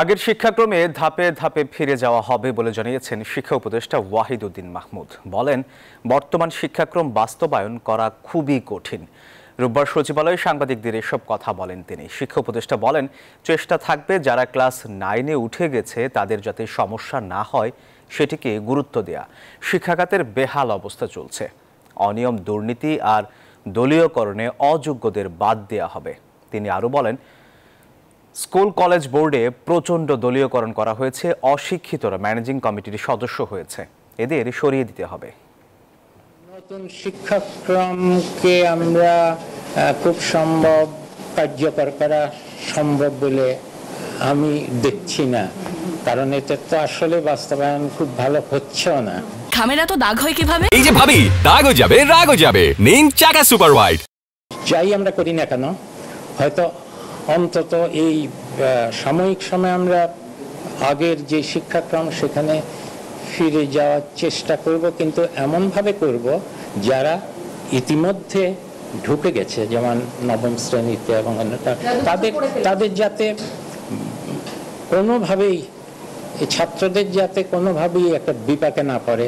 আগের শিক্ষাক্রমে ধাপে ধাপে ফিরে যাওয়া হবে বলে জানিয়েছেন শিক্ষা উপদেষ্টা ওয়াহিদুদ্দিন মাহমুদ বলেন বর্তমান শিক্ষাক্রম বাস্তবায়ন করা খুবই কঠিন রোববার সচিবালয়ে সাংবাদিকদের এসব কথা বলেন তিনি শিক্ষা উপদেষ্টা বলেন চেষ্টা থাকবে যারা ক্লাস নাইনে উঠে গেছে তাদের যাতে সমস্যা না হয় সেটিকে গুরুত্ব দেয়া শিক্ষাখাতের বেহাল অবস্থা চলছে অনিয়ম দুর্নীতি আর দলীয়করণে অযোগ্যদের বাদ দেয়া হবে তিনি আরও বলেন স্কুল কলেজ বোর্ডে প্রচণ্ড দলীয়করণ করা হয়েছে অশিক্ষিতরা ম্যানেজিং কমিটির সদস্য হয়েছে এদের সরিয়ে দিতে হবে নতুন শিক্ষাক্রমকে আমরা খুব সম্ভব কার্যকর করা সম্ভব বলে আমি দেখছি না কারণ এটা তো আসলে বাস্তবায়ন খুব ভালো হচ্ছেও না খামেরা তো দাগ হয় কিভাবে এই যে ভাবি হয়ে যাবে হয়ে যাবে নিন চাকা সুপার হোয়াইট যাই আমরা করি না কেন হয়তো অন্তত এই সাময়িক সময় আমরা আগের যে শিক্ষাক্রম সেখানে ফিরে যাওয়ার চেষ্টা করব কিন্তু এমনভাবে করব যারা ইতিমধ্যে ঢুকে গেছে যেমন নবম শ্রেণীতে এবং অন্যটা তাদের তাদের যাতে কোনোভাবেই ছাত্রদের যাতে কোনোভাবেই একটা বিপাকে না পড়ে